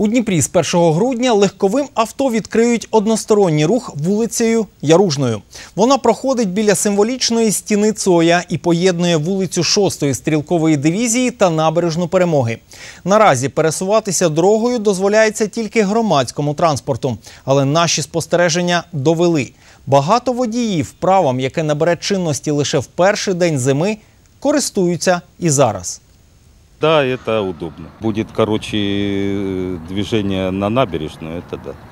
У Дніпрі з 1 грудня легковим авто відкриють односторонній рух вулицею Яружною. Вона проходить біля символічної стіни Цоя і поєднує вулицю 6-ї стрілкової дивізії та набережну перемоги. Наразі пересуватися дорогою дозволяється тільки громадському транспорту, але наші спостереження довели. Багато водіїв правом, яке набере чинності лише в перший день зими, користуються і зараз. Да, это удобно. Будет, короче, э, движение на набережную, это да.